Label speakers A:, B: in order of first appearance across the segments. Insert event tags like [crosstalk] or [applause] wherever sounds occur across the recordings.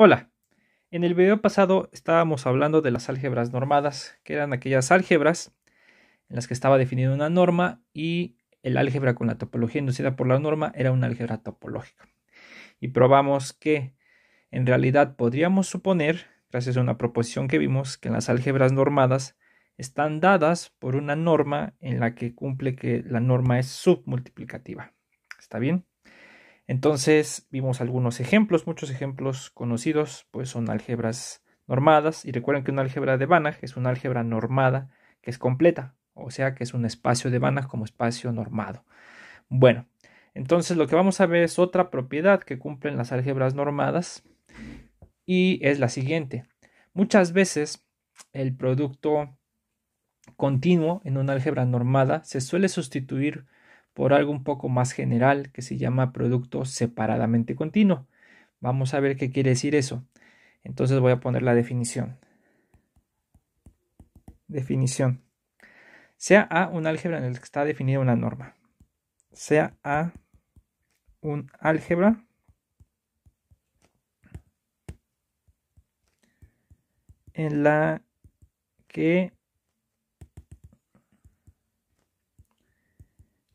A: Hola, en el video pasado estábamos hablando de las álgebras normadas, que eran aquellas álgebras en las que estaba definida una norma y el álgebra con la topología inducida por la norma era un álgebra topológica. Y probamos que en realidad podríamos suponer, gracias a una proposición que vimos, que las álgebras normadas están dadas por una norma en la que cumple que la norma es submultiplicativa. ¿Está bien? Entonces vimos algunos ejemplos, muchos ejemplos conocidos, pues son álgebras normadas y recuerden que una álgebra de Banach es una álgebra normada que es completa, o sea que es un espacio de Banach como espacio normado. Bueno, entonces lo que vamos a ver es otra propiedad que cumplen las álgebras normadas y es la siguiente. Muchas veces el producto continuo en una álgebra normada se suele sustituir por algo un poco más general que se llama producto separadamente continuo. Vamos a ver qué quiere decir eso. Entonces voy a poner la definición. Definición. Sea A un álgebra en el que está definida una norma. Sea A un álgebra en la que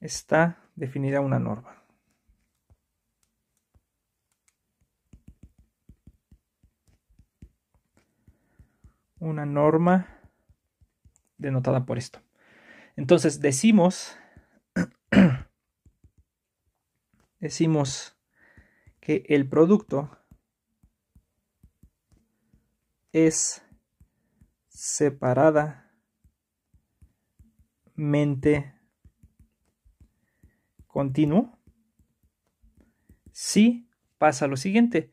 A: está definida una norma. Una norma denotada por esto. Entonces decimos, [clears throat] decimos que el producto es separadamente continuo si pasa lo siguiente.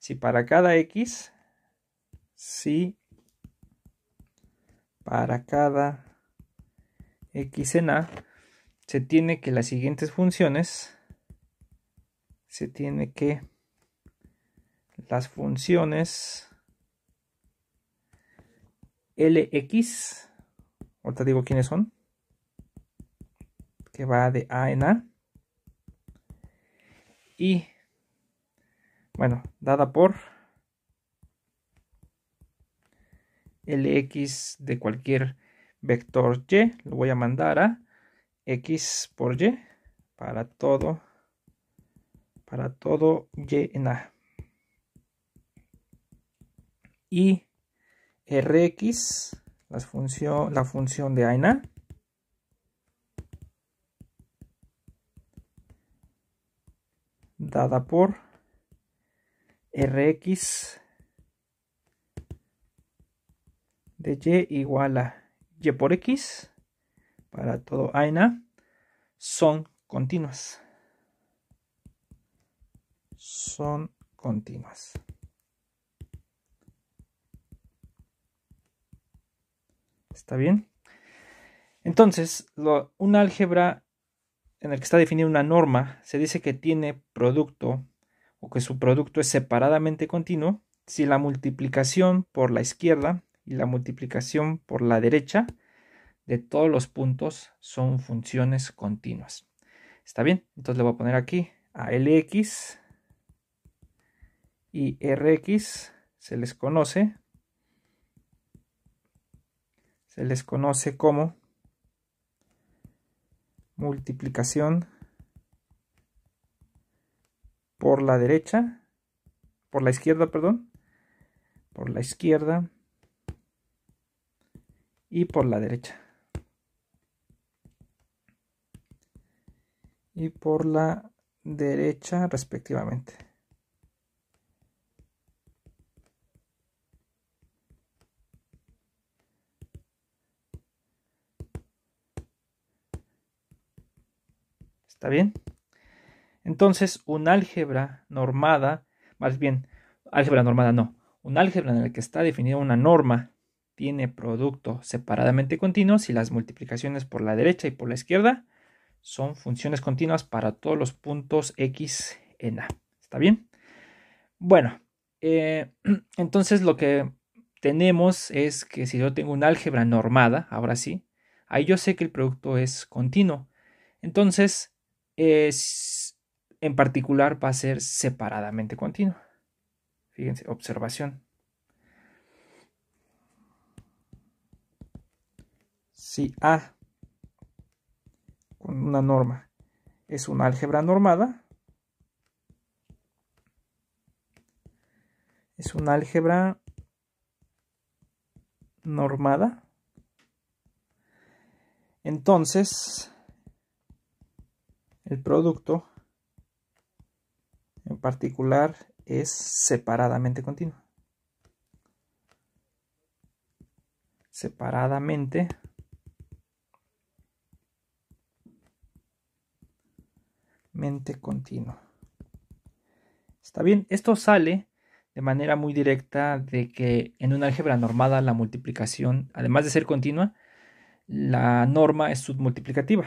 A: Si para cada x, si para cada x en a, se tiene que las siguientes funciones, se tiene que las funciones lx, ahorita digo quiénes son, que va de a en a, y bueno, dada por lx de cualquier vector y, lo voy a mandar a x por y para todo para todo y en a y rx la función, la función de a en a dada por Rx de Y igual a Y por X para todo A en son continuas. Son continuas. ¿Está bien? Entonces, lo, un álgebra en el que está definida una norma, se dice que tiene producto o que su producto es separadamente continuo si la multiplicación por la izquierda y la multiplicación por la derecha de todos los puntos son funciones continuas. ¿Está bien? Entonces le voy a poner aquí a Lx y Rx se les conoce se les conoce como multiplicación por la derecha, por la izquierda, perdón, por la izquierda y por la derecha. Y por la derecha respectivamente. ¿Está bien? Entonces, un álgebra normada, más bien, álgebra normada no, un álgebra en el que está definida una norma tiene producto separadamente continuo si las multiplicaciones por la derecha y por la izquierda son funciones continuas para todos los puntos x en A. ¿Está bien? Bueno, eh, [clears throat] entonces lo que tenemos es que si yo tengo un álgebra normada, ahora sí, ahí yo sé que el producto es continuo. Entonces, es, en particular va a ser separadamente continua. Fíjense, observación. Si A con una norma es un álgebra normada, es un álgebra normada. Entonces, el producto en particular es separadamente continuo. Separadamente mente continuo. Está bien, esto sale de manera muy directa de que en un álgebra normada la multiplicación, además de ser continua, la norma es submultiplicativa.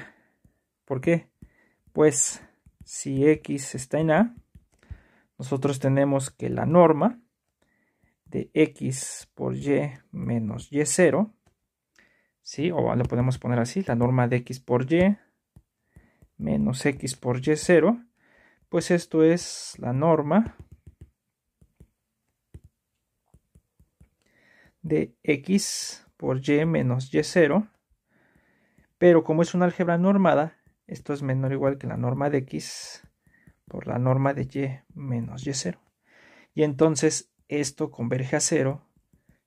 A: ¿Por qué? pues si x está en A, nosotros tenemos que la norma de x por y menos y0, ¿sí? o lo podemos poner así, la norma de x por y menos x por y0, pues esto es la norma de x por y menos y0, pero como es una álgebra normada, esto es menor o igual que la norma de x por la norma de y menos y0. Y entonces esto converge a 0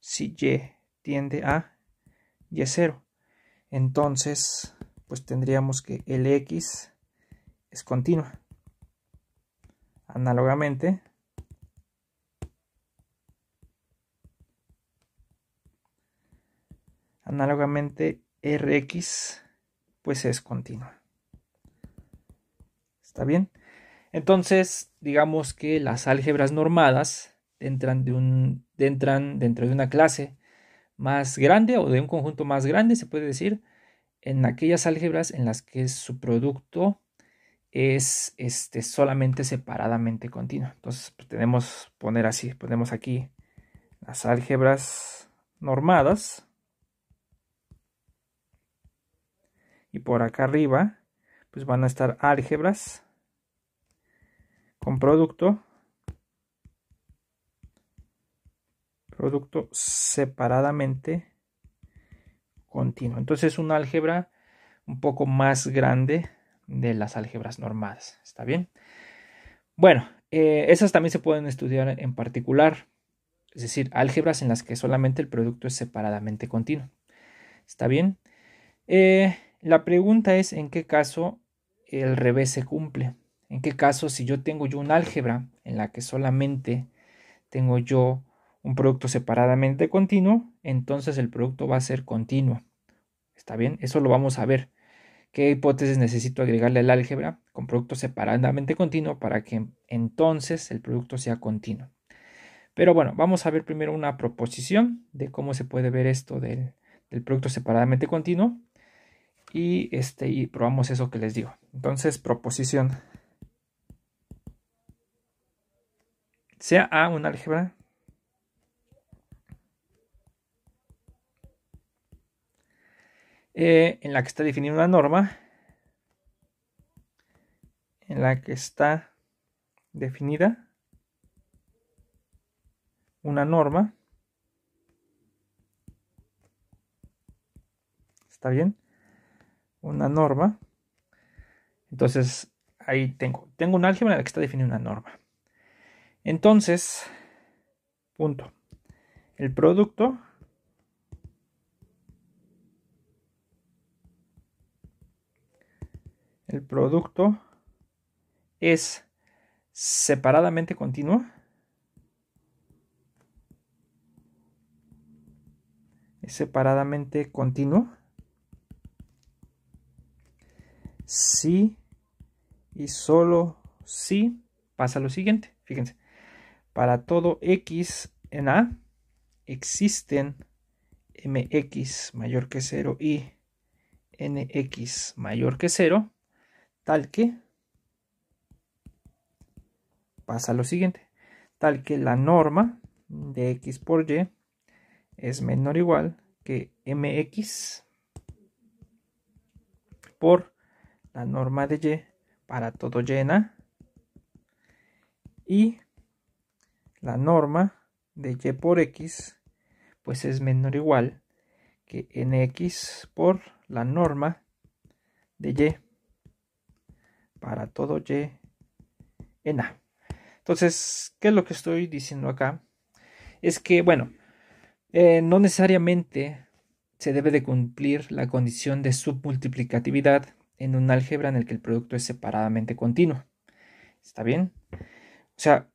A: si y tiende a y0. Entonces, pues tendríamos que el x es continua. Análogamente, análogamente rx pues es continua. ¿Está bien? Entonces, digamos que las álgebras normadas entran, de un, entran dentro de una clase más grande o de un conjunto más grande, se puede decir, en aquellas álgebras en las que su producto es este, solamente separadamente continuo. Entonces, pues, tenemos poner así, ponemos aquí las álgebras normadas y por acá arriba pues van a estar álgebras con producto producto separadamente continuo. Entonces es un álgebra un poco más grande de las álgebras normadas. ¿Está bien? Bueno, eh, esas también se pueden estudiar en particular. Es decir, álgebras en las que solamente el producto es separadamente continuo. ¿Está bien? Eh, la pregunta es en qué caso el revés se cumple. ¿En qué caso si yo tengo yo un álgebra en la que solamente tengo yo un producto separadamente continuo, entonces el producto va a ser continuo. ¿Está bien? Eso lo vamos a ver. ¿Qué hipótesis necesito agregarle al álgebra con producto separadamente continuo para que entonces el producto sea continuo? Pero bueno, vamos a ver primero una proposición de cómo se puede ver esto del, producto separadamente continuo y, este, y probamos eso que les digo. Entonces, proposición sea A un álgebra. E, en la que está definida una norma. En la que está definida una norma. ¿Está bien? Una norma. Entonces, ahí tengo. Tengo un álgebra en la que está definida una norma. Entonces, punto. El producto el producto es separadamente continuo. Es separadamente continuo. Sí. y solo si pasa lo siguiente. Fíjense. Para todo x en A existen mx mayor que 0 y nx mayor que 0, tal que pasa lo siguiente, tal que la norma de x por y es menor o igual que mx por la norma de y para todo y en A y la norma de y por x pues es menor o igual que nx por la norma de y para todo y en a. Entonces, ¿qué es lo que estoy diciendo acá? Es que, bueno, eh, no necesariamente se debe de cumplir la condición de submultiplicatividad en un álgebra en el que el producto es separadamente continuo. ¿Está bien? O sea,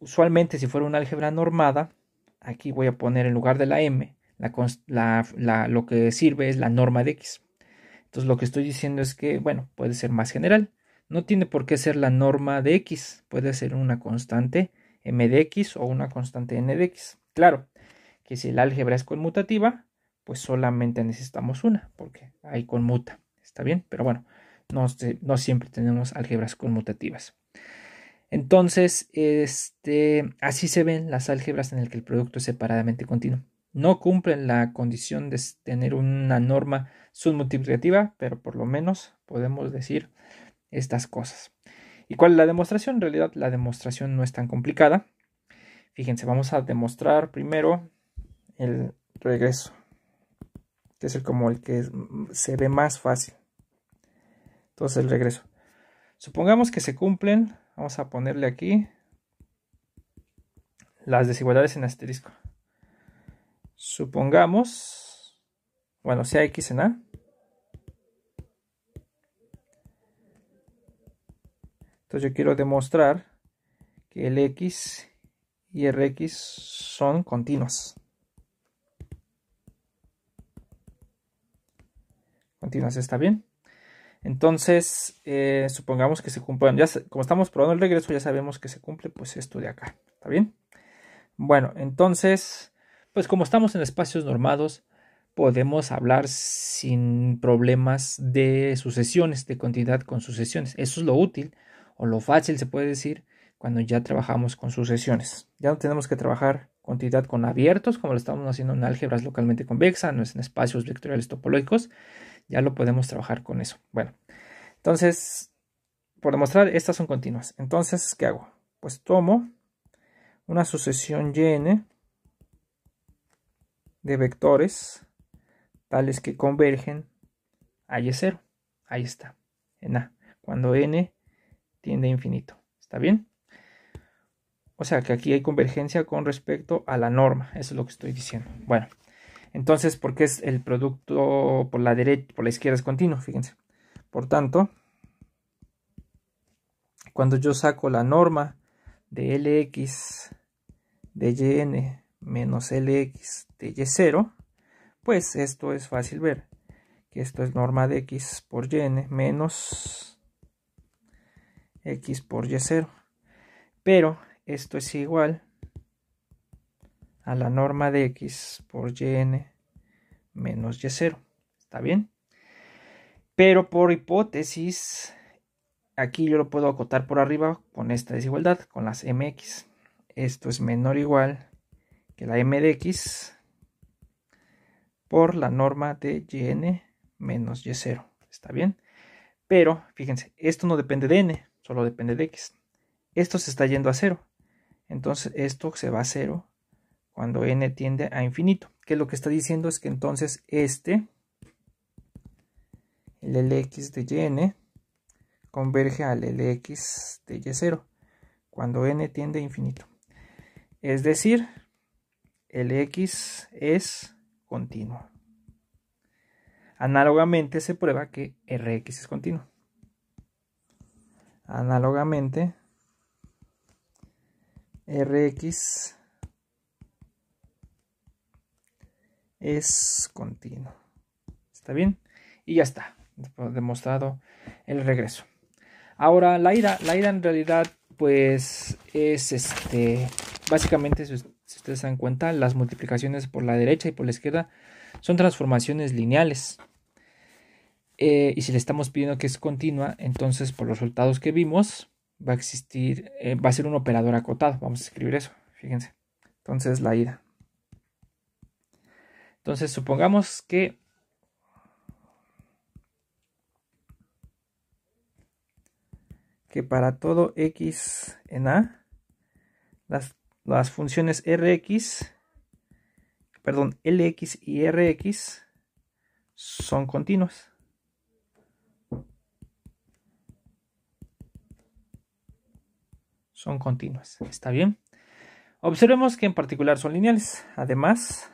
A: usualmente si fuera una álgebra normada, aquí voy a poner en lugar de la m, la, lo que sirve es la norma de x. Entonces lo que estoy diciendo es que, bueno, puede ser más general. No tiene por qué ser la norma de x, puede ser una constante m de x o una constante n de x. Claro, que si el álgebra es conmutativa, pues solamente necesitamos una, porque ahí conmuta, ¿está bien? Pero bueno, no siempre tenemos álgebras conmutativas. Entonces, este, así se ven las álgebras en las que el producto es separadamente continuo. No cumplen la condición de tener una norma submultiplicativa, pero por lo menos podemos decir estas cosas. ¿Y cuál es la demostración? En realidad la demostración no es tan complicada. Fíjense, vamos a demostrar primero el regreso, que es el, como el que mm, se ve más fácil. Entonces el regreso. Supongamos que se cumplen Vamos a ponerle aquí las desigualdades en asterisco. Supongamos, bueno, sea X en A. Entonces yo quiero demostrar que el X y Rx son continuos. Continuas está bien. Entonces, eh, supongamos que se cumple. Ya, como estamos probando el regreso, ya sabemos que se cumple pues esto de acá. ¿Está bien? Bueno, entonces, pues como estamos en espacios normados, podemos hablar sin problemas de sucesiones, de cantidad con sucesiones. Eso es lo útil o lo fácil se puede decir cuando ya trabajamos con sucesiones. Ya no tenemos que trabajar cantidad con abiertos, como lo estamos haciendo en álgebras localmente convexas, no es en espacios vectoriales topológicos, ya lo podemos trabajar con eso. Bueno, entonces, por demostrar, estas son continuas. Entonces, ¿qué hago? Pues tomo una sucesión Yn de vectores tales que convergen a Y0. Ahí está, en A, cuando n tiende a infinito. ¿Está bien? O sea que aquí hay convergencia con respecto a la norma, eso es lo que estoy diciendo. Bueno. Entonces, porque es el producto por la derecha, por la izquierda es continuo, fíjense. Por tanto, cuando yo saco la norma de Lx de Yn menos Lx de Y0, pues esto es fácil ver. Que esto es norma de X por Y menos X por Y0. Pero esto es igual a la norma de x por yn menos y0. ¿Está bien? Pero por hipótesis, aquí yo lo puedo acotar por arriba con esta desigualdad, con las mx. Esto es menor o igual que la m de x por la norma de yn menos y0. ¿Está bien? Pero, fíjense, esto no depende de n, solo depende de x. Esto se está yendo a 0. Entonces esto se va a cero cuando n tiende a infinito. Que lo que está diciendo es que entonces este, el Lx de n, converge al Lx de y0, cuando n tiende a infinito. Es decir, el x es continuo. Análogamente se prueba que Rx es continuo. Análogamente, Rx es continua ¿Está bien? Y ya está. Demostrado el regreso. Ahora, la ida. La ida en realidad, pues, es este. Básicamente, si ustedes se dan cuenta, las multiplicaciones por la derecha y por la izquierda son transformaciones lineales. Eh, y si le estamos pidiendo que es continua, entonces por los resultados que vimos, va a existir, eh, va a ser un operador acotado. Vamos a escribir eso, fíjense. Entonces, la ida. Entonces, supongamos que que para todo x en A, las, las funciones rx, perdón, lx y rx son continuas. Son continuas, ¿está bien? Observemos que en particular son lineales. Además,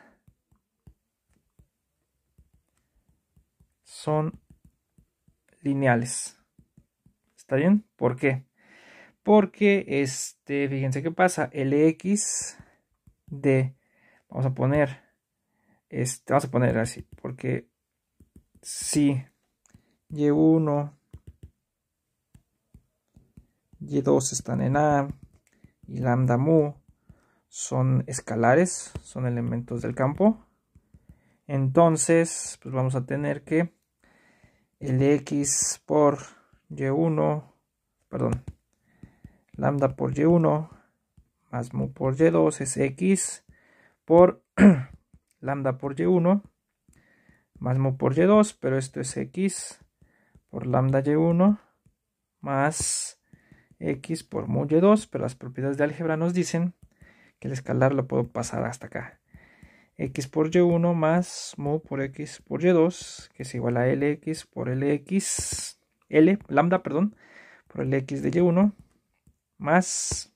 A: son lineales. ¿Está bien? ¿Por qué? Porque, este, fíjense qué pasa, Lx de, vamos a poner, este, vamos a poner así, porque si Y1, Y2 están en A y lambda mu son escalares, son elementos del campo. Entonces, pues vamos a tener que el x por y1, perdón, lambda por y1 más mu por y2 es x por [clears throat] lambda por y1 más mu por y2, pero esto es x por lambda y1 más x por mu y2, pero las propiedades de álgebra nos dicen que el escalar lo puedo pasar hasta acá x por y1 más mu por x por y2, que es igual a lx por lx, l, lambda, perdón, por lx de y1, más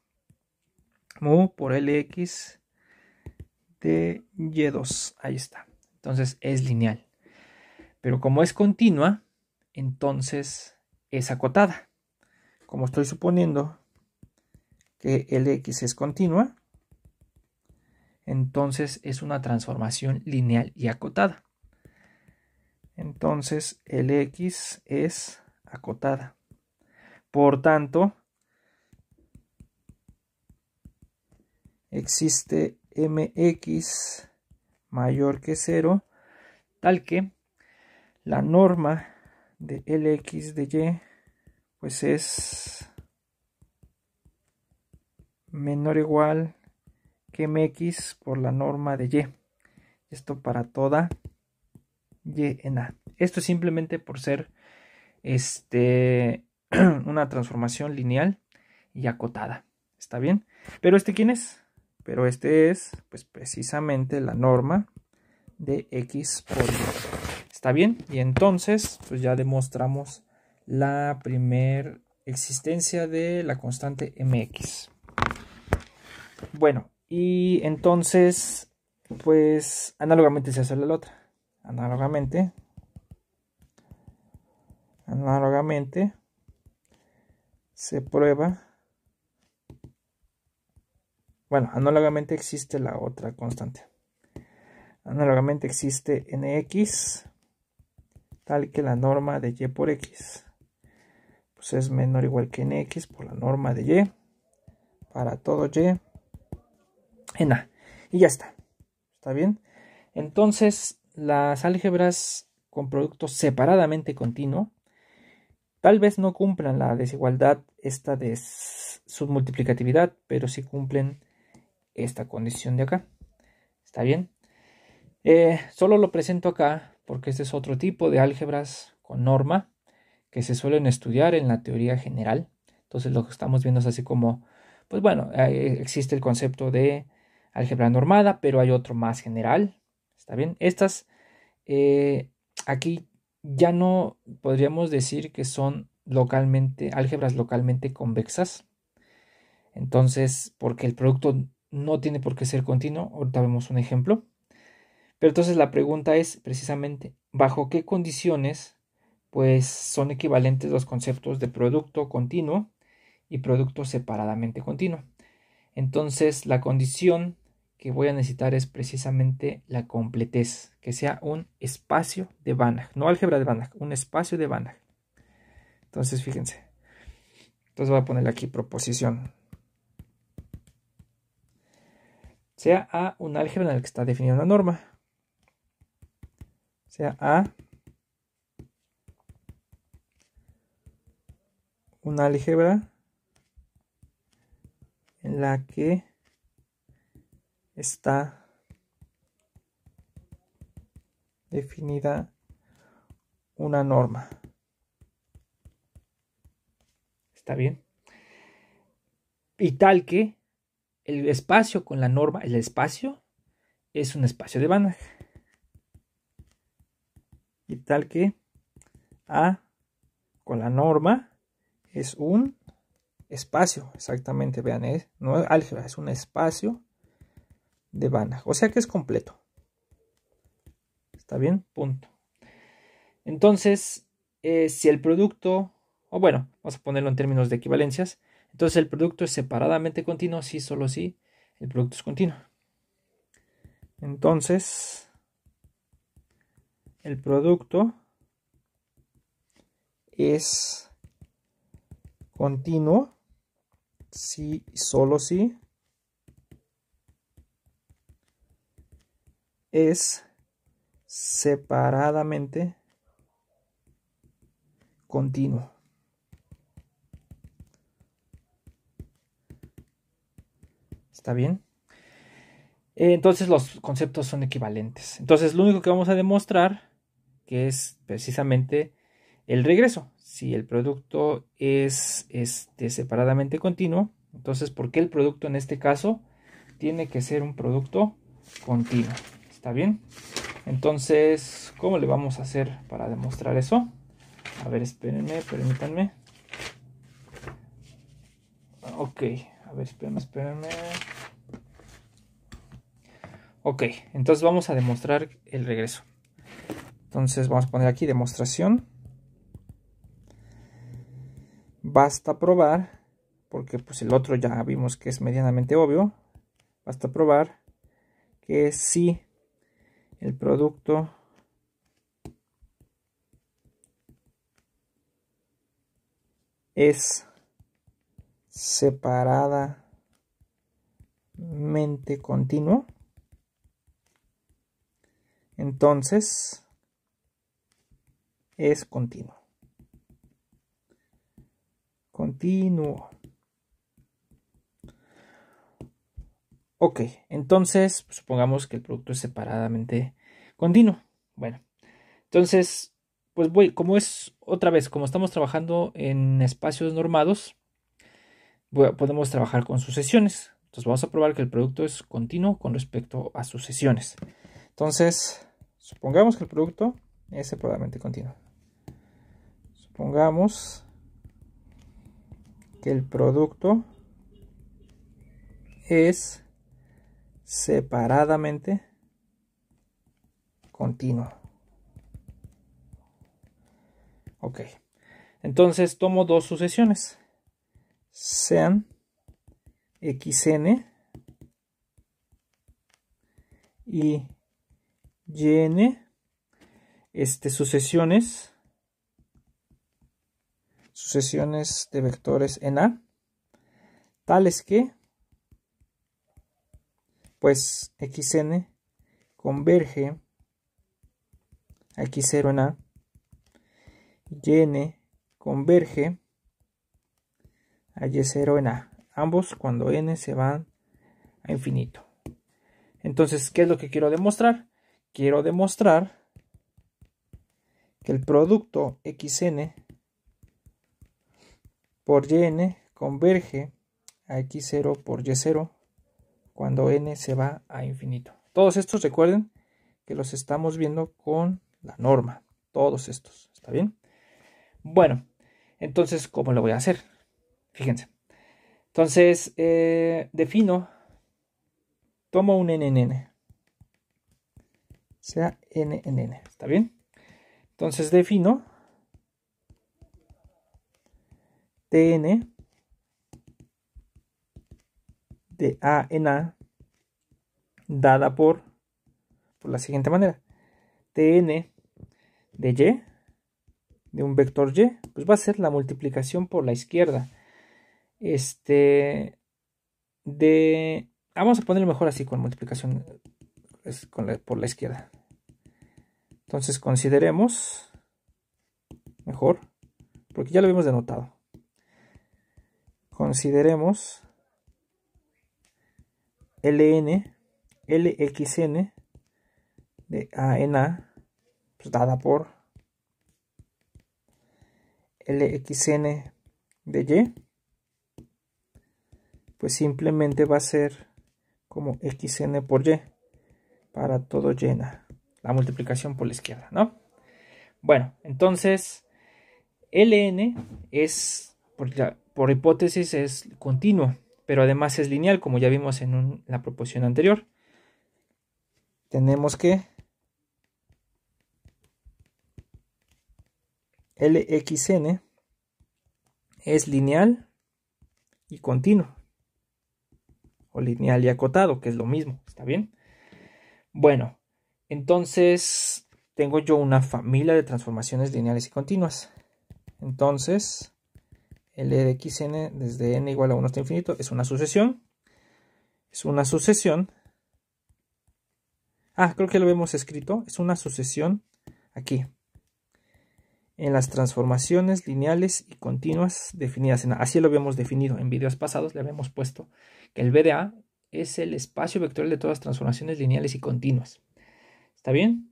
A: mu por lx de y2. Ahí está. Entonces es lineal. Pero como es continua, entonces es acotada. Como estoy suponiendo que lx es continua, entonces es una transformación lineal y acotada. Entonces el X es acotada. Por tanto, existe mx mayor que 0, tal que la norma de lx de y pues es menor o igual que mx por la norma de y. Esto para toda y en a. Esto es simplemente por ser este, [clears throat] una transformación lineal y acotada. ¿Está bien? ¿Pero este quién es? Pero este es, pues precisamente la norma de x por y. ¿Está bien? Y entonces, pues ya demostramos la primera existencia de la constante mx. Bueno, y entonces, pues, análogamente se hace la otra. Análogamente. Análogamente. Se prueba. Bueno, análogamente existe la otra constante. Análogamente existe nx tal que la norma de y por x pues es menor o igual que nx por la norma de y para todo y en Y ya está. ¿Está bien? Entonces, las álgebras con producto separadamente continuo tal vez no cumplan la desigualdad esta de submultiplicatividad, pero sí cumplen esta condición de acá. ¿Está bien? Eh, solo lo presento acá porque este es otro tipo de álgebras con norma que se suelen estudiar en la teoría general. Entonces lo que estamos viendo es así como, pues bueno, eh, existe el concepto de álgebra normada, pero hay otro más general. ¿Está bien? Estas eh, aquí ya no podríamos decir que son localmente, álgebras localmente convexas. Entonces, porque el producto no tiene por qué ser continuo, ahorita vemos un ejemplo. Pero entonces la pregunta es precisamente, ¿bajo qué condiciones pues son equivalentes los conceptos de producto continuo y producto separadamente continuo? Entonces, la condición que voy a necesitar es precisamente la completez, que sea un espacio de Banach, no álgebra de Banach, un espacio de Banach. Entonces, fíjense. Entonces voy a poner aquí proposición. Sea A un álgebra en el que está definida una norma. Sea A un álgebra en la que está definida una norma. ¿Está bien? Y tal que el espacio con la norma, el espacio, es un espacio de Banach. Y tal que A con la norma es un espacio, exactamente, vean, es, no es álgebra, es un espacio de O sea que es completo. ¿Está bien? Punto. Entonces, eh, si el producto, o bueno, vamos a ponerlo en términos de equivalencias, entonces el producto es separadamente continuo, sí, solo si, el producto es continuo. Entonces, el producto es continuo, Si, solo si es separadamente continuo. ¿Está bien? Entonces los conceptos son equivalentes. Entonces lo único que vamos a demostrar que es precisamente el regreso. Si el producto es este, separadamente continuo, entonces ¿por qué el producto en este caso tiene que ser un producto continuo? ¿Está bien? Entonces, ¿cómo le vamos a hacer para demostrar eso? A ver, espérenme, permítanme. Ok, a ver, espérenme, espérenme. Ok, entonces vamos a demostrar el regreso. Entonces vamos a poner aquí demostración. Basta probar, porque pues el otro ya vimos que es medianamente obvio. Basta probar que sí el producto es mente continuo. Entonces, es continuo. Continuo. Ok, entonces pues, supongamos que el producto es separadamente continuo. Bueno, entonces, pues voy, como es otra vez, como estamos trabajando en espacios normados, podemos trabajar con sucesiones. Entonces vamos a probar que el producto es continuo con respecto a sucesiones. Entonces, supongamos que el producto es separadamente continuo. Supongamos que el producto es separadamente continua Ok. Entonces tomo dos sucesiones. Sean xn y yn este, sucesiones sucesiones de vectores en A tales que pues xn converge a x0 en a y n converge a y0 en a ambos cuando n se van a infinito entonces qué es lo que quiero demostrar quiero demostrar que el producto xn por yn converge a x0 por y0 cuando n se va a infinito. Todos estos recuerden que los estamos viendo con la norma. Todos estos, ¿está bien? Bueno, entonces, ¿cómo lo voy a hacer? Fíjense. Entonces, eh, defino, tomo un n en n. Sea n en n, ¿está bien? Entonces defino tn de A en A dada por, por la siguiente manera. Tn de Y, de un vector Y, pues va a ser la multiplicación por la izquierda. Este, de... Ah, vamos a ponerlo mejor así, con multiplicación por la izquierda. Entonces consideremos mejor, porque ya lo habíamos denotado. Consideremos LN, LXN de A en pues dada por LXN de Y, pues simplemente va a ser como XN por Y para todo llena. La multiplicación por la izquierda, ¿no? Bueno, entonces LN es, por, por hipótesis, es continuo pero además es lineal, como ya vimos en la proposición anterior. Tenemos que LXN es lineal y continuo, o lineal y acotado, que es lo mismo, ¿está bien? Bueno, entonces tengo yo una familia de transformaciones lineales y continuas. Entonces, L de xn desde n igual a 1 hasta infinito es una sucesión. Es una sucesión. Ah, creo que lo hemos escrito. Es una sucesión aquí. En las transformaciones lineales y continuas definidas Así lo habíamos definido en videos pasados. Le habíamos puesto que el BDA es el espacio vectorial de todas las transformaciones lineales y continuas. ¿Está bien?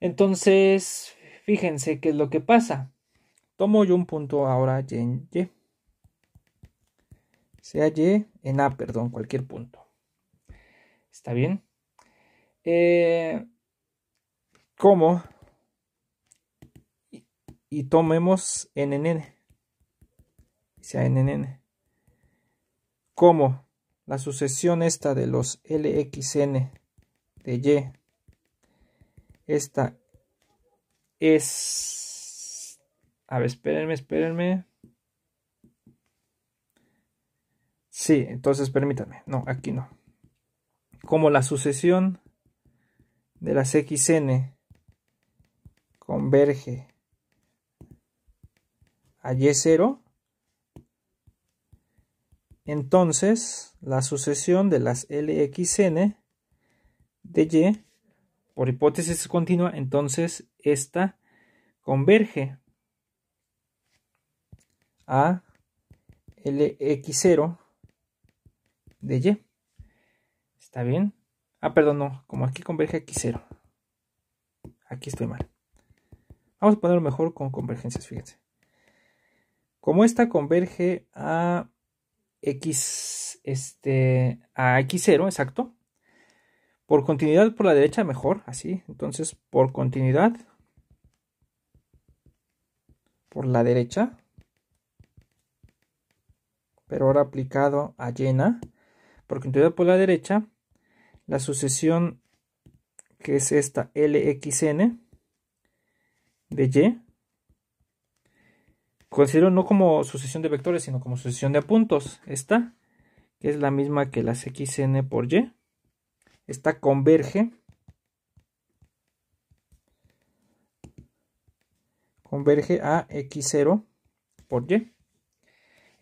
A: Entonces, fíjense qué es lo que pasa. Tomo yo un punto ahora en Y. Sea Y en A, perdón, cualquier punto. ¿Está bien? Eh, ¿Cómo? como y, tomemos N. Sea N. Como la sucesión esta de los LXN de Y. Esta es a ver, espérenme, espérenme. Sí, entonces permítanme. No, aquí no. Como la sucesión de las XN converge a Y0, entonces la sucesión de las LXN de Y por hipótesis continua, entonces esta converge a LX0 de Y. ¿Está bien? Ah, perdón, no. Como aquí converge X0. Aquí estoy mal. Vamos a ponerlo mejor con convergencias, fíjense. Como esta converge a X, este, a X0, exacto. Por continuidad por la derecha, mejor, así. Entonces, por continuidad por la derecha, pero ahora aplicado a llena, porque en por la derecha, la sucesión que es esta LXN de Y, considero no como sucesión de vectores, sino como sucesión de puntos. Esta, que es la misma que las XN por Y, esta converge converge a x0 por y.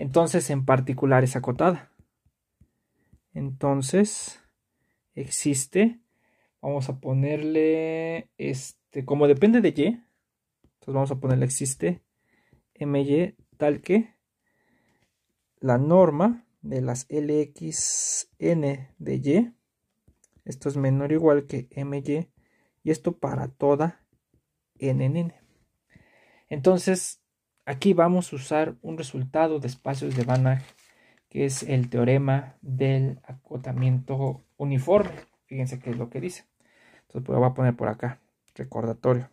A: Entonces en particular es acotada. Entonces existe, vamos a ponerle, este, como depende de y, entonces vamos a ponerle existe my tal que la norma de las lxn de y, esto es menor o igual que my, y esto para toda n Entonces, Aquí vamos a usar un resultado de espacios de Banach, que es el teorema del acotamiento uniforme. Fíjense qué es lo que dice. Entonces, pues, lo voy a poner por acá, recordatorio.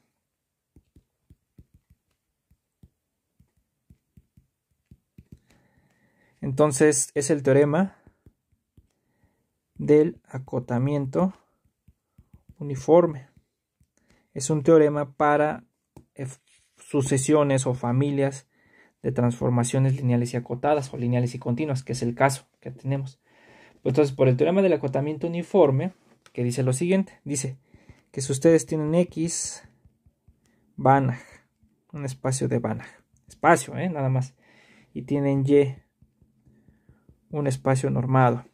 A: Entonces, es el teorema del acotamiento uniforme. Es un teorema para sucesiones o familias de transformaciones lineales y acotadas o lineales y continuas, que es el caso que tenemos. Pues entonces, por el teorema del acotamiento uniforme, que dice lo siguiente, dice que si ustedes tienen X, Banach, un espacio de Banach, espacio, ¿eh? nada más, y tienen Y, un espacio normado,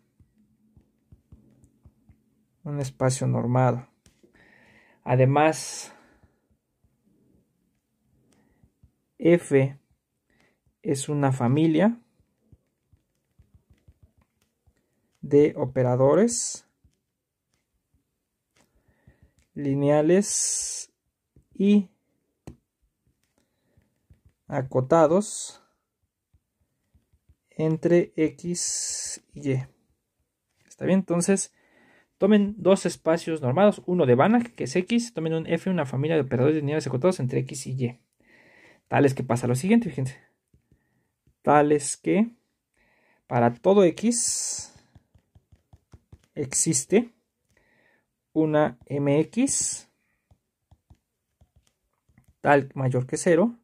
A: un espacio normado. Además, F es una familia de operadores lineales y acotados entre x y y. ¿Está bien? Entonces, tomen dos espacios normados, uno de Banach, que es x, tomen un f, una familia de operadores lineales acotados entre x y y. Tal es que pasa lo siguiente, fíjense. Tal es que para todo x existe una mx tal mayor que 0,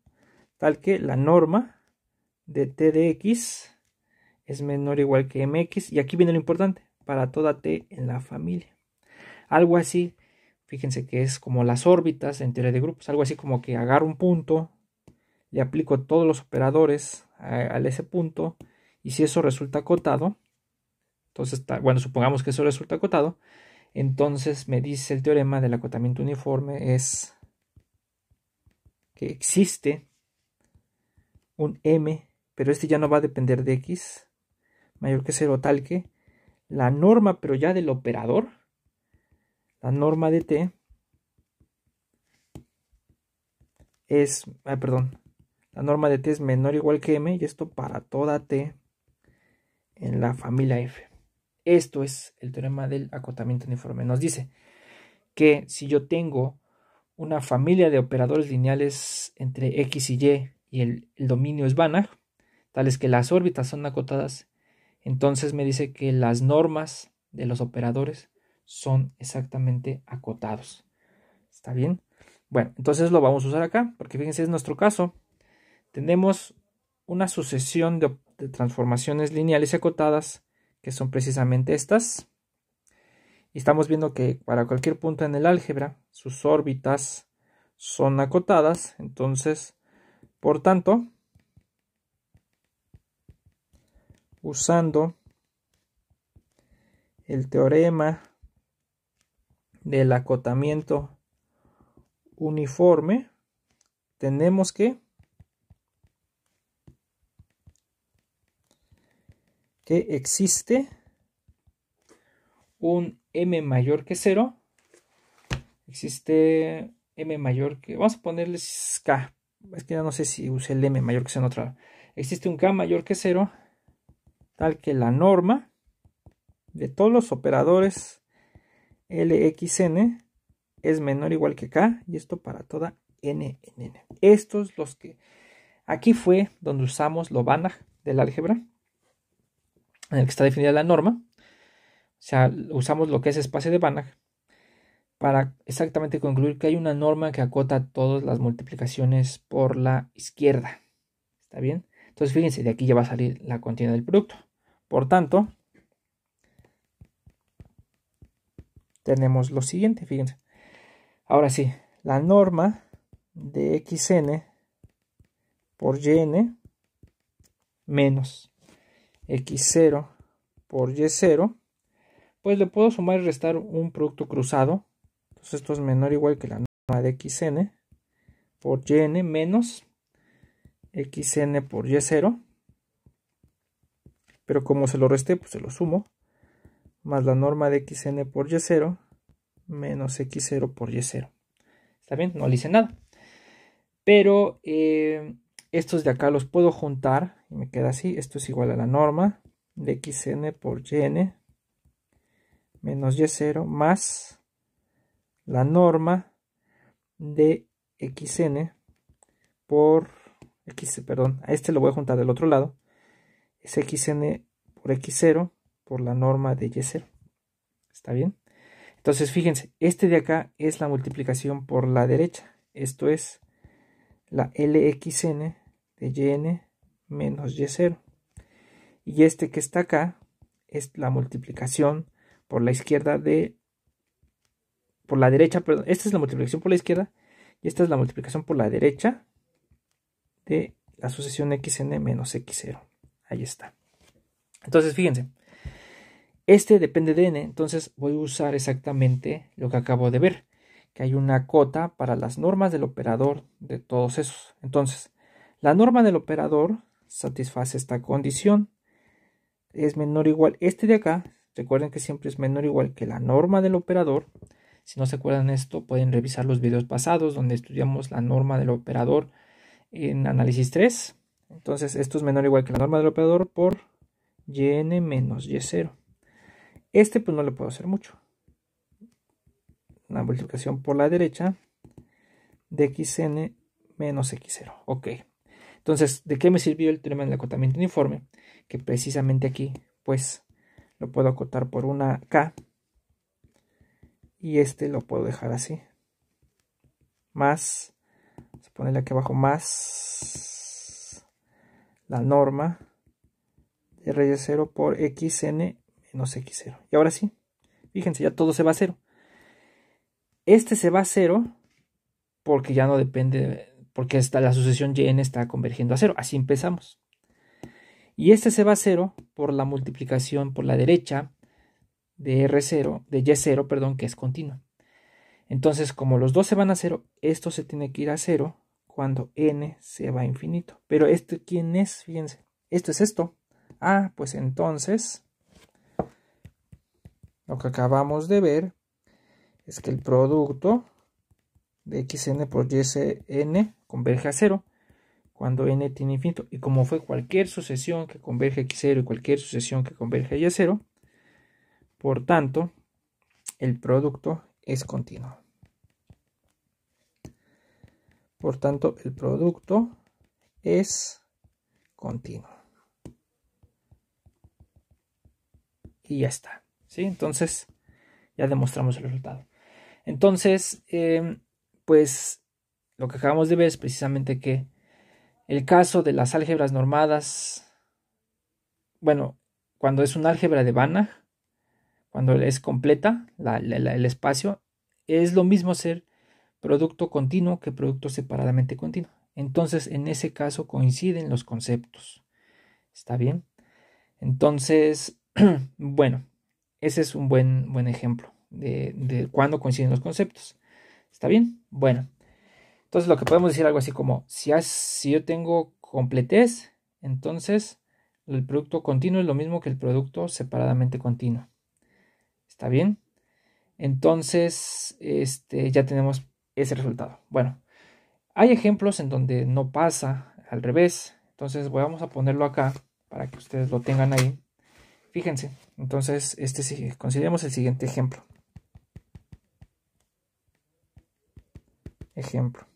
A: tal que la norma de t de x es menor o igual que mx. Y aquí viene lo importante, para toda t en la familia. Algo así, fíjense que es como las órbitas en teoría de grupos, algo así como que agarro un punto le aplico todos los operadores al ese punto y si eso resulta acotado, entonces, bueno, supongamos que eso resulta acotado, entonces me dice el teorema del acotamiento uniforme es que existe un m, pero este ya no va a depender de x mayor que 0 tal que la norma, pero ya del operador, la norma de t es, ah, perdón, la norma de t es menor o igual que m y esto para toda t en la familia f. Esto es el teorema del acotamiento uniforme. Nos dice que si yo tengo una familia de operadores lineales entre x y y y el, dominio es Banach, tales que las órbitas son acotadas, entonces me dice que las normas de los operadores son exactamente acotados. ¿Está bien? Bueno, entonces lo vamos a usar acá, porque fíjense, es nuestro caso tenemos una sucesión de, transformaciones lineales acotadas que son precisamente estas. Y estamos viendo que para cualquier punto en el álgebra sus órbitas son acotadas, entonces, por tanto, usando el teorema del acotamiento uniforme, tenemos que existe un m mayor que 0. Existe m mayor que... Vamos a ponerles k. Es que ya no sé si usé el m mayor que 0 en otra. Existe un k mayor que 0. Tal que la norma de todos los operadores lxn es menor o igual que k. Y esto para toda n en n. Estos los que... Aquí fue donde usamos lo Banach del álgebra en el que está definida la norma. O sea, usamos lo que es espacio de Banach para exactamente concluir que hay una norma que acota todas las multiplicaciones por la izquierda. ¿Está bien? Entonces, fíjense, de aquí ya va a salir la continuidad del producto. Por tanto, tenemos lo siguiente, fíjense. Ahora sí, la norma de xn por yn menos x0 por y0, pues le puedo sumar y restar un producto cruzado. Entonces esto es menor o igual que la norma de xn por yn menos xn por y0. Pero como se lo resté, pues se lo sumo. Más la norma de xn por y0 menos x0 por y0. ¿Está bien? No le hice nada. Pero eh, estos de acá los puedo juntar y me queda así. Esto es igual a la norma de xn por yn menos y0 más la norma de xn por x, perdón, a este lo voy a juntar del otro lado. Es xn por x0 por la norma de y0. ¿Está bien? Entonces, fíjense, este de acá es la multiplicación por la derecha. Esto es la LXN de yn menos y0. Y este que está acá es la multiplicación por la izquierda de... por la derecha, perdón, esta es la multiplicación por la izquierda y esta es la multiplicación por la derecha de la sucesión xn menos x0. Ahí está. Entonces, fíjense. Este depende de n, entonces voy a usar exactamente lo que acabo de ver, que hay una cota para las normas del operador de todos esos. Entonces, la norma del operador satisface esta condición. Es menor o igual, este de acá, recuerden que siempre es menor o igual que la norma del operador. Si no se acuerdan esto, pueden revisar los videos pasados donde estudiamos la norma del operador en análisis 3. Entonces, esto es menor o igual que la norma del operador por n menos y0. Este pues no le puedo hacer mucho. una multiplicación por la derecha de xn menos x0. Ok. Entonces, ¿de qué me sirvió el teorema del acotamiento uniforme? Que precisamente aquí, pues, lo puedo acotar por una K. Y este lo puedo dejar así. Más, vamos a ponerle aquí abajo, más la norma de reyes de 0 por xn menos x0. Y ahora sí, fíjense, ya todo se va a cero. Este se va a cero porque ya no depende porque hasta la sucesión Yn está convergiendo a cero. Así empezamos. Y este se va a cero por la multiplicación por la derecha de R0, de Y0, perdón, que es continua. Entonces, como los dos se van a cero, esto se tiene que ir a cero cuando n se va a infinito. Pero esto, ¿quién es? Fíjense, esto es esto. Ah, pues entonces, lo que acabamos de ver es que el producto de xn por yn converge a 0 cuando n tiene infinito. Y como fue cualquier sucesión que converge a x0 y cualquier sucesión que converge a y0, por tanto, el producto es continuo. Por tanto, el producto es continuo. Y ya está. ¿sí? Entonces, ya demostramos el resultado. Entonces, em, pues lo que acabamos de ver es precisamente que el caso de las álgebras normadas, bueno, cuando es una álgebra de Banach, cuando es completa el espacio, es lo mismo ser producto continuo que producto separadamente continuo. Entonces, en ese caso coinciden los conceptos. ¿Está bien? Entonces, [clears throat] bueno, ese es un buen, buen ejemplo de, de cuándo coinciden los conceptos. ¿Está bien? Bueno. Entonces lo que podemos decir algo así como, si, yo tengo completez, entonces el producto continuo es lo mismo que el producto separadamente continuo. ¿Está bien? Entonces, este, ya tenemos ese resultado. Bueno, hay ejemplos en donde no pasa al revés. Entonces, vamos a ponerlo acá para que ustedes lo tengan ahí. Fíjense. Entonces, este, consideremos el siguiente ejemplo. ejemplo.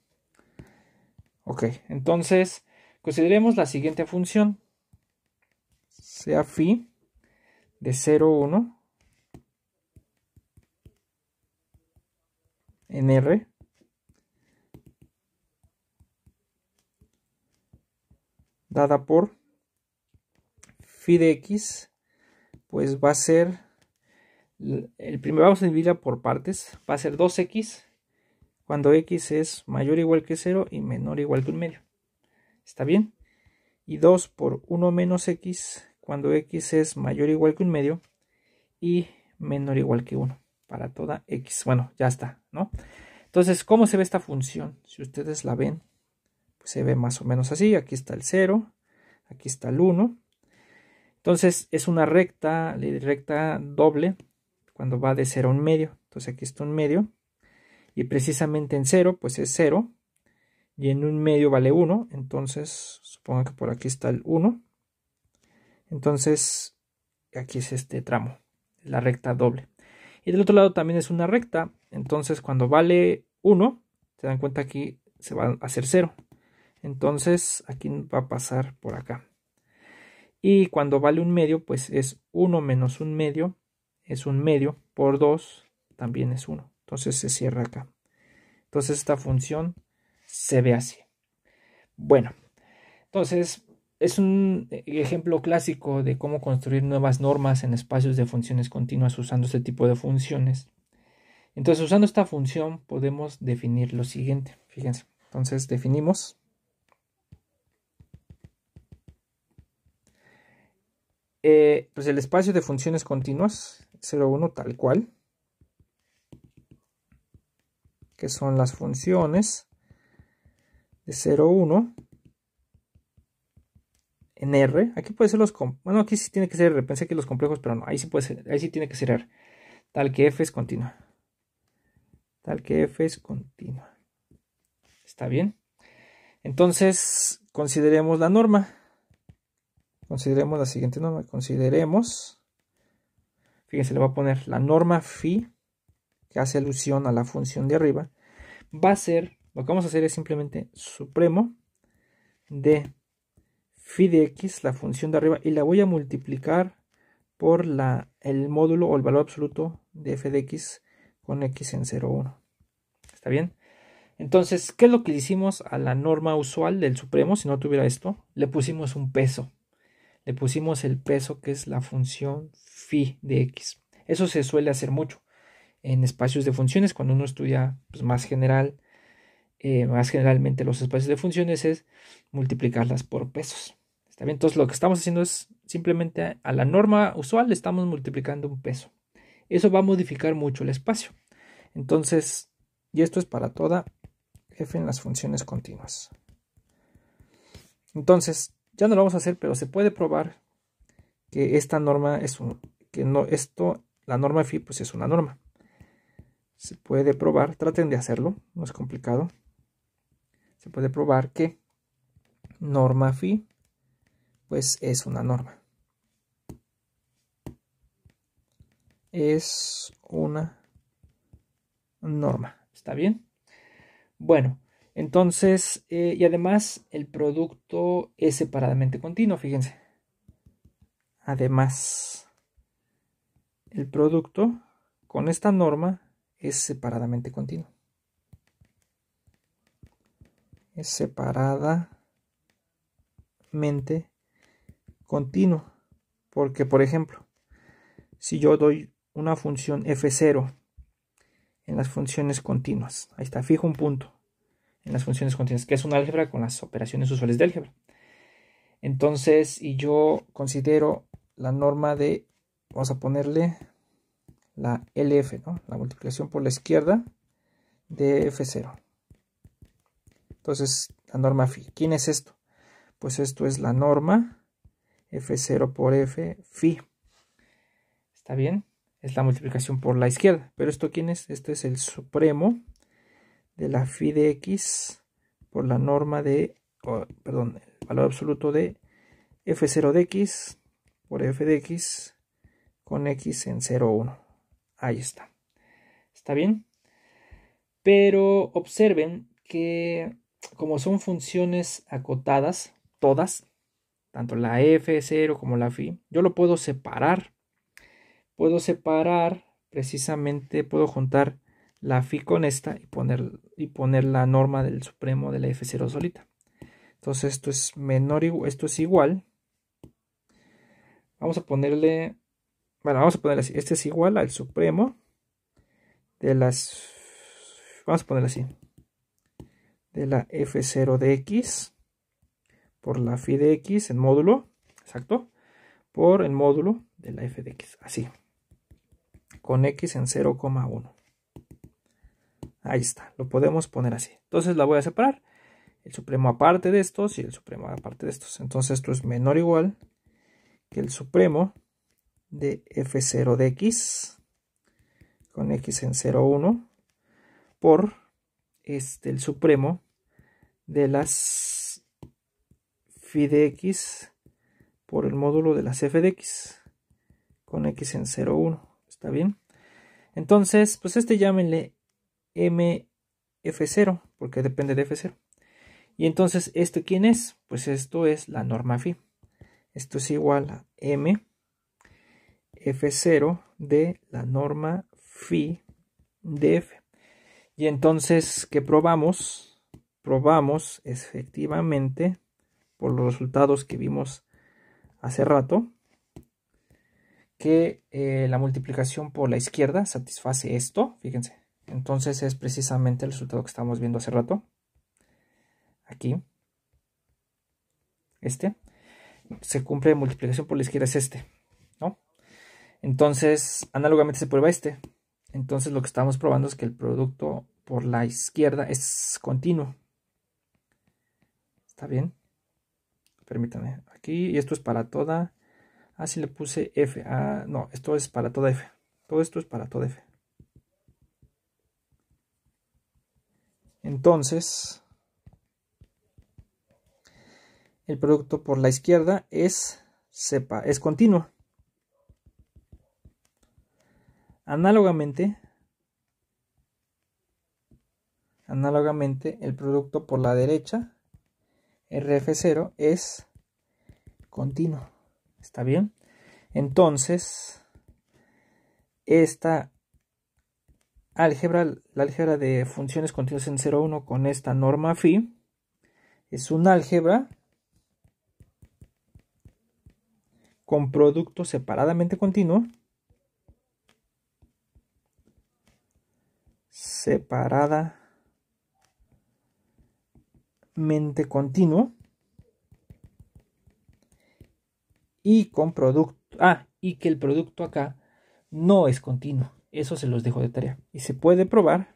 A: Ok, entonces consideremos la siguiente función. Sea fi de 0, 1 en R. dada por fi de x pues va a ser
B: el primero vamos
A: a dividirla por partes va a ser 2x cuando x es mayor o igual que 0 y menor o igual que un medio. ¿Está bien? Y 2 por 1 menos x cuando x es mayor o igual que un medio y menor o igual que 1 para toda x. Bueno, ya está, ¿no? Entonces, ¿cómo se ve esta función? Si ustedes la ven, pues se ve más o menos así. Aquí está el 0, aquí está el 1. Entonces, es una recta, recta doble, cuando va de 0 a un medio. Entonces, aquí está un medio y precisamente en 0 pues es 0 y en un medio vale 1, entonces supongo que por aquí está el 1. Entonces aquí es este tramo, la recta doble. Y del otro lado también es una recta, entonces cuando vale 1, se dan cuenta aquí se va a hacer 0. Entonces aquí va a pasar por acá. Y cuando vale un medio, pues es 1 menos un medio, es un medio por 2, también es 1. Entonces se cierra acá. Entonces esta función se ve así. Bueno, entonces es un ejemplo clásico de cómo construir nuevas normas en espacios de funciones continuas usando este tipo de funciones. Entonces, usando esta función podemos definir lo siguiente. Fíjense. Entonces, definimos eh, pues el espacio de funciones continuas 0,1 tal cual que son las funciones de 0, 1 en R. Aquí puede ser los... Bueno, aquí sí tiene que ser R. Pensé que los complejos, pero no. Ahí sí, puede ser, ahí sí tiene que ser R. Tal que F es continua. Tal que F es continua. ¿Está bien? Entonces, consideremos la norma. Consideremos la siguiente norma. Consideremos... Fíjense, le voy a poner la norma phi que hace alusión a la función de arriba, va a ser, lo que vamos a hacer es simplemente supremo de phi de x, la función de arriba, y la voy a multiplicar por la, el módulo o el valor absoluto de f de x con x en 0,1. ¿Está bien? Entonces, ¿qué es lo que le hicimos a la norma usual del supremo si no tuviera esto? Le pusimos un peso. Le pusimos el peso que es la función phi de x. Eso se suele hacer mucho en espacios de funciones, cuando uno estudia pues, más general, eh, más generalmente los espacios de funciones es multiplicarlas por pesos. ¿Está bien? Entonces lo que estamos haciendo es simplemente a la norma usual le estamos multiplicando un peso. Eso va a modificar mucho el espacio. Entonces, y esto es para toda jefe en las funciones continuas. Entonces, ya no lo vamos a hacer, pero se puede probar que esta norma es un, que no, esto, la norma phi, pues es una norma se puede probar, traten de hacerlo, no es complicado. Se puede probar que norma fi, pues es una norma. Es una norma, ¿está bien? Bueno, entonces, eh, y además el producto es separadamente continuo, fíjense. Además, el producto con esta norma es separadamente continuo. Es separadamente continuo. Porque, por ejemplo, si yo doy una función f0 en las funciones continuas, ahí está, fijo un punto en las funciones continuas, que es un álgebra con las operaciones usuales de álgebra. Entonces, y yo considero la norma de, vamos a ponerle la LF, ¿no? la multiplicación por la izquierda de F0. Entonces, la norma fi. ¿Quién es esto? Pues esto es la norma F0 por F fi. ¿Está bien? Es la multiplicación por la izquierda. Pero esto quién es? Esto es el supremo de la fi de x por la norma de, perdón, el valor absoluto de F0 de x por F de x con x en 0, 1. Ahí está. ¿Está bien? Pero observen que como son funciones acotadas, todas, tanto la F0 como la Fi, yo lo puedo separar. Puedo separar, precisamente, puedo juntar la Fi con esta y poner, y poner la norma del supremo de la F0 solita. Entonces esto es menor, esto es igual. Vamos a ponerle bueno, vamos a poner así. Este es igual al supremo de las... Vamos a poner así. De la f0 de x por la fi de x en módulo. Exacto. Por el módulo de la f de x. Así. Con x en 0,1. Ahí está, lo podemos poner así. Entonces la voy a separar. El supremo aparte de estos y el supremo aparte de estos. Entonces esto es menor o igual que el supremo de f0 de x con x en 0,1 por este, el supremo de las phi de x por el módulo de las f de x con x en 0,1. ¿Está bien? Entonces, pues este llámenle mf0 porque depende de f0. Y entonces, ¿esto quién es? Pues esto es la norma phi. Esto es igual a m f0 de la norma phi de f. Y entonces, Que probamos? Probamos efectivamente, por los resultados que vimos hace rato, que eh, la multiplicación por la izquierda satisface esto, fíjense. Entonces es precisamente el resultado que estamos viendo hace rato. Aquí. Este. Se cumple multiplicación por la izquierda es este. Entonces, análogamente se prueba este. Entonces, lo que estamos probando es que el producto por la izquierda es continuo. ¿Está bien? Permítame. Aquí, y esto es para toda. Ah, Así le puse F. Ah, no, esto es para toda F. Todo esto es para toda F. Entonces, el producto por la izquierda es, sepa, es continuo. Análogamente, análogamente el producto por la derecha, RF0, es continuo. ¿Está bien? Entonces, esta álgebra, la álgebra de funciones continuas en 0,1 con esta norma phi, es un álgebra con producto separadamente continuo separada mente continuo y con producto ah y que el producto acá no es continuo eso se los dejo de tarea y se puede probar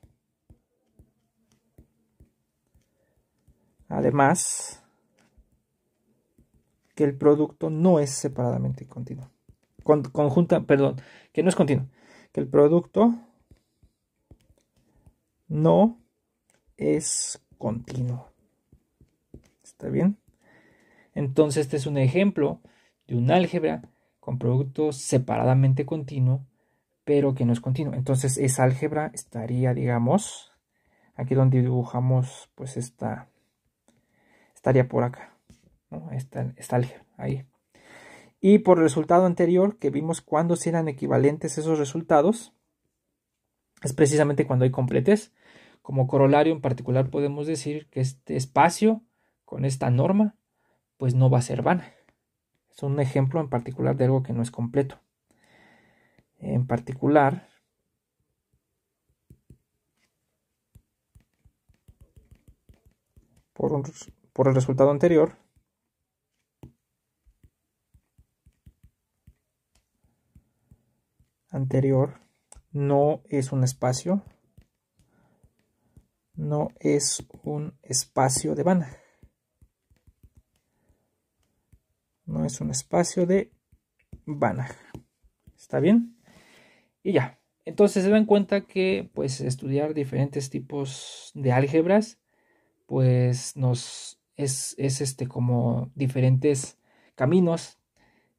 A: además que el producto no es separadamente continuo conjunta perdón que no es continuo que el producto no es continuo. ¿Está bien? Entonces este es un ejemplo de un álgebra con producto separadamente continuo, pero que no es continuo. Entonces esa álgebra estaría, digamos, aquí donde dibujamos, pues esta, estaría por acá, Esta, álgebra, ahí. Y por el resultado anterior que vimos cuándo eran equivalentes esos resultados, es precisamente cuando hay completes. Como corolario en particular podemos decir que este espacio con esta norma pues no va a ser vana. Es un ejemplo en particular de algo que no es completo. En particular, por, por el resultado anterior, anterior no es un espacio, no es un espacio de Banach. No es un espacio de Banach. ¿Está bien? Y ya. Entonces se dan cuenta que pues estudiar diferentes tipos de álgebras pues nos es, es este como diferentes caminos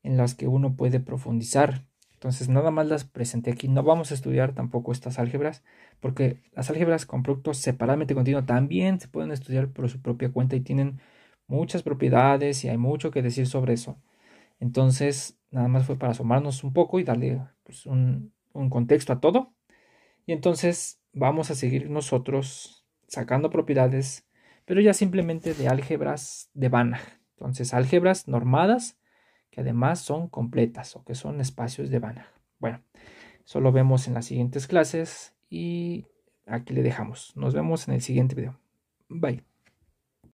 A: en los que uno puede profundizar entonces nada más las presenté aquí. No vamos a estudiar tampoco estas álgebras porque las álgebras con productos separadamente continuo también se pueden estudiar por su propia cuenta y tienen muchas propiedades y hay mucho que decir sobre eso. Entonces nada más fue para asomarnos un poco y darle pues, un, un contexto a todo. Y entonces vamos a seguir nosotros sacando propiedades, pero ya simplemente de álgebras de Banach. Entonces álgebras normadas que además son completas o que son espacios de Banach. Bueno, eso lo vemos en las siguientes clases y aquí le dejamos. Nos vemos en el siguiente video. Bye.